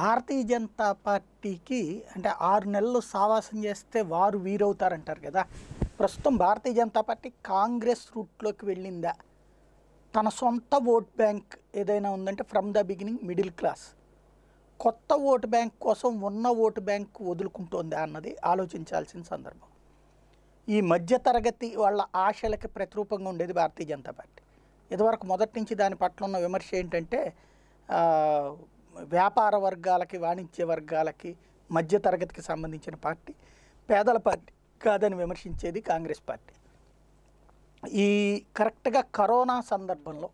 భారతీయ జనతా పార్టీకి అంటే ఆరు నెలలు సావాసం చేస్తే వారు వీరవుతారంటారు కదా ప్రస్తుతం భారతీయ జనతా పార్టీ కాంగ్రెస్ రూట్లోకి వెళ్ళిందా తన సొంత ఓట్ బ్యాంక్ ఏదైనా ఉందంటే from the beginning middle class కొత్త ఓటు బ్యాంక్ కోసం ఉన్న ఓటు బ్యాంక్ వదులుకుంటుందా అన్నది ఆలోచించాల్సిన సందర్భం ఈ మధ్యతరగతి వాళ్ళ ఆశలకి ప్రతిరూపంగా ఉండేది భారతీయ జనతా పార్టీ ఇదివరకు మొదటి నుంచి దాని పట్ల ఉన్న విమర్శ ఏంటంటే వ్యాపార వర్గాలకి వాణిజ్య వర్గాలకి మధ్య తరగతికి సంబంధించిన పార్టీ పేదల పార్టీ కాదని విమర్శించేది కాంగ్రెస్ పార్టీ ఈ కరెక్ట్గా కరోనా సందర్భంలో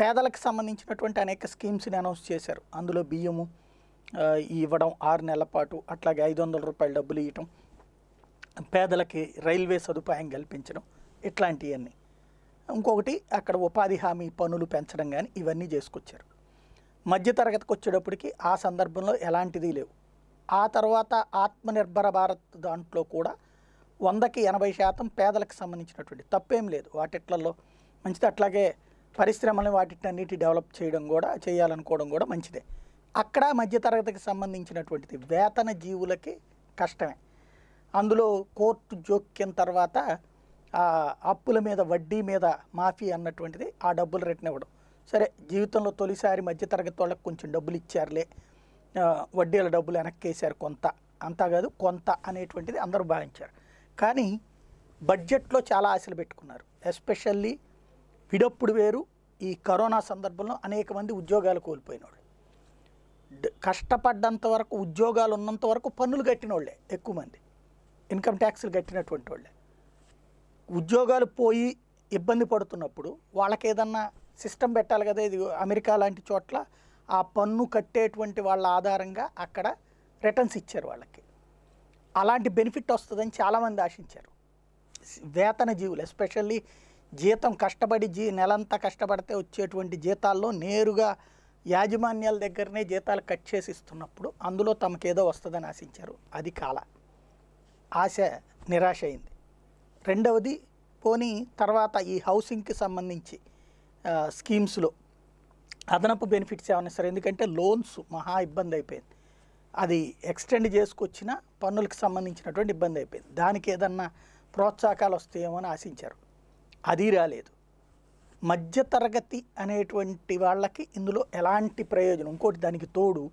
పేదలకు సంబంధించినటువంటి అనేక స్కీమ్స్ని అనౌన్స్ చేశారు అందులో బియ్యము ఇవ్వడం ఆరు నెలల పాటు అట్లాగే ఐదు వందల రూపాయల డబ్బులు ఇవ్వటం పేదలకి రైల్వే సదుపాయం కల్పించడం ఇట్లాంటివన్నీ ఇంకొకటి అక్కడ ఉపాధి హామీ పనులు పెంచడం కానీ ఇవన్నీ చేసుకొచ్చారు మధ్యతరగతికి వచ్చేటప్పటికి ఆ సందర్భంలో ఎలాంటిది లేవు ఆ తర్వాత ఆత్మనిర్భర భారత్ దాంట్లో కూడా వందకి ఎనభై శాతం పేదలకు సంబంధించినటువంటి తప్పేం లేదు వాటిట్లలో మంచిది అట్లాగే పరిశ్రమలను వాటినన్నిటి డెవలప్ చేయడం కూడా చేయాలనుకోవడం కూడా మంచిదే అక్కడ మధ్యతరగతికి సంబంధించినటువంటిది వేతన జీవులకి కష్టమే అందులో కోర్టు జోక్యం తర్వాత అప్పుల మీద వడ్డీ మీద మాఫీ అన్నటువంటిది ఆ డబ్బులు రిటర్న్ ఇవ్వడం సరే జీవితంలో తొలిసారి మధ్యతరగతి వాళ్ళకి కొంచెం డబ్బులు ఇచ్చారులే వడ్డీల డబ్బులు వెనక్కేశారు కొంత అంతా కాదు కొంత అనేటువంటిది అందరూ భావించారు కానీ బడ్జెట్లో చాలా ఆశలు పెట్టుకున్నారు ఎస్పెషల్లీ విడప్పుడు వేరు ఈ కరోనా సందర్భంలో అనేక మంది ఉద్యోగాలు కోల్పోయినోళ్ళు కష్టపడ్డంత వరకు ఉద్యోగాలు ఉన్నంత వరకు పన్నులు కట్టిన వాళ్ళే ఎక్కువ మంది ఇన్కమ్ ట్యాక్స్లు కట్టినటువంటి వాళ్ళే ఉద్యోగాలు పోయి ఇబ్బంది పడుతున్నప్పుడు వాళ్ళకేదన్నా సిస్టమ్ పెట్టాలి కదా ఇది అమెరికా లాంటి చోట్ల ఆ పన్ను కట్టేటువంటి వాళ్ళ ఆధారంగా అక్కడ రిటర్న్స్ ఇచ్చారు వాళ్ళకి అలాంటి బెనిఫిట్ వస్తుందని చాలామంది ఆశించారు వేతన జీవులు ఎస్పెషల్లీ జీతం కష్టపడి జీ నెలంతా కష్టపడితే వచ్చేటువంటి జీతాల్లో నేరుగా యాజమాన్యాల దగ్గరనే జీతాలు కట్ చేసి ఇస్తున్నప్పుడు అందులో తమకేదో వస్తుందని ఆశించారు అది కాల ఆశ నిరాశ అయింది రెండవది పోనీ తర్వాత ఈ హౌసింగ్కి సంబంధించి స్కీమ్స్లో అదనపు బెనిఫిట్స్ ఏమైనా సరే ఎందుకంటే లోన్స్ మహా ఇబ్బంది అయిపోయింది అది ఎక్స్టెండ్ చేసుకొచ్చిన పన్నులకు సంబంధించినటువంటి ఇబ్బంది అయిపోయింది దానికి ఏదన్నా ప్రోత్సాహకాలు వస్తాయేమో అని ఆశించారు అది రాలేదు మధ్యతరగతి అనేటువంటి వాళ్ళకి ఇందులో ఎలాంటి ప్రయోజనం ఇంకోటి దానికి తోడు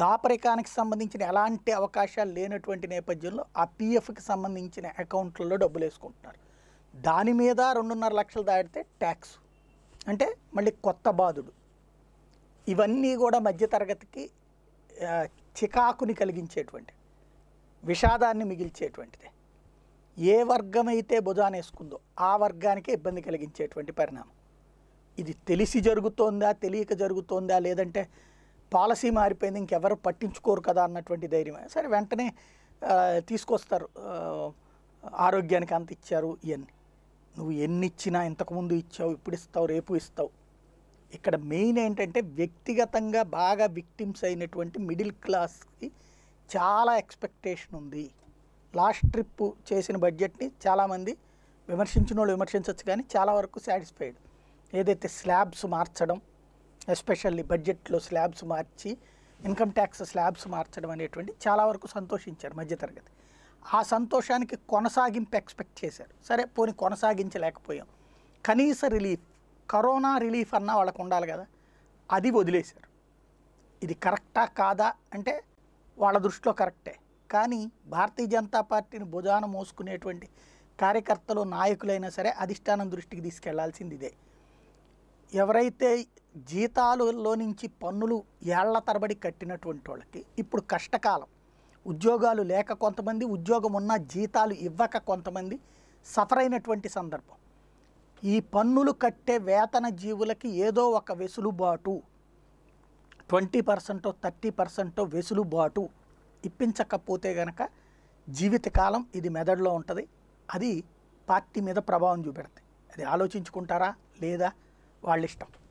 దాపరికానికి సంబంధించిన ఎలాంటి అవకాశాలు లేనటువంటి నేపథ్యంలో ఆ పీఎఫ్కి సంబంధించిన అకౌంట్లలో డబ్బులు వేసుకుంటున్నారు దాని మీద రెండున్నర లక్షలు దాటితే ట్యాక్స్ అంటే మళ్ళీ కొత్త బాధుడు ఇవన్నీ కూడా మధ్యతరగతికి చికాకుని కలిగించేటువంటి విషాదాన్ని మిగిల్చేటువంటిది ఏ వర్గమైతే అయితే ఆ వర్గానికే ఇబ్బంది కలిగించేటువంటి పరిణామం ఇది తెలిసి జరుగుతోందా తెలియక జరుగుతోందా లేదంటే పాలసీ మారిపోయింది ఇంకెవరు పట్టించుకోరు కదా అన్నటువంటి ధైర్యమే సరే వెంటనే తీసుకొస్తారు ఆరోగ్యానికి అంత ఇచ్చారు ఇవన్నీ నువ్వు ఎన్ని ఇచ్చినా ఇంతకుముందు ఇచ్చావు ఇప్పుడు ఇస్తావు రేపు ఇస్తావు ఇక్కడ మెయిన్ ఏంటంటే వ్యక్తిగతంగా బాగా విక్టిమ్స్ అయినటువంటి మిడిల్ క్లాస్కి చాలా ఎక్స్పెక్టేషన్ ఉంది లాస్ట్ ట్రిప్ చేసిన బడ్జెట్ని చాలామంది విమర్శించిన వాళ్ళు విమర్శించవచ్చు కానీ చాలా వరకు సాటిస్ఫైడ్ ఏదైతే స్లాబ్స్ మార్చడం ఎస్పెషల్లీ బడ్జెట్లో స్లాబ్స్ మార్చి ఇన్కమ్ ట్యాక్స్ స్లాబ్స్ మార్చడం అనేటువంటి చాలా వరకు సంతోషించారు మధ్యతరగతి ఆ సంతోషానికి కొనసాగింపు ఎక్స్పెక్ట్ చేశారు సరే పోని కొనసాగించలేకపోయాం కనీస రిలీఫ్ కరోనా రిలీఫ్ అన్న వాళ్ళకు ఉండాలి కదా అది వదిలేశారు ఇది కరెక్టా కాదా అంటే వాళ్ళ దృష్టిలో కరెక్టే కానీ భారతీయ జనతా పార్టీని భుజాన మోసుకునేటువంటి కార్యకర్తలు నాయకులైనా సరే అధిష్టానం దృష్టికి తీసుకెళ్లాల్సింది ఇదే ఎవరైతే జీతాలలో నుంచి పన్నులు ఏళ్ల తరబడి కట్టినటువంటి వాళ్ళకి ఇప్పుడు కష్టకాలం ఉద్యోగాలు లేక కొంతమంది ఉద్యోగం ఉన్న జీతాలు ఇవ్వక కొంతమంది సఫర్ అయినటువంటి సందర్భం ఈ పన్నులు కట్టే వేతన జీవులకి ఏదో ఒక వెసులుబాటు ట్వంటీ పర్సెంటో థర్టీ పర్సెంటో వెసులుబాటు ఇప్పించకపోతే గనక జీవితకాలం ఇది మెదడులో ఉంటుంది అది పార్టీ మీద ప్రభావం చూపెడతాయి అది ఆలోచించుకుంటారా లేదా వాళ్ళ ఇష్టం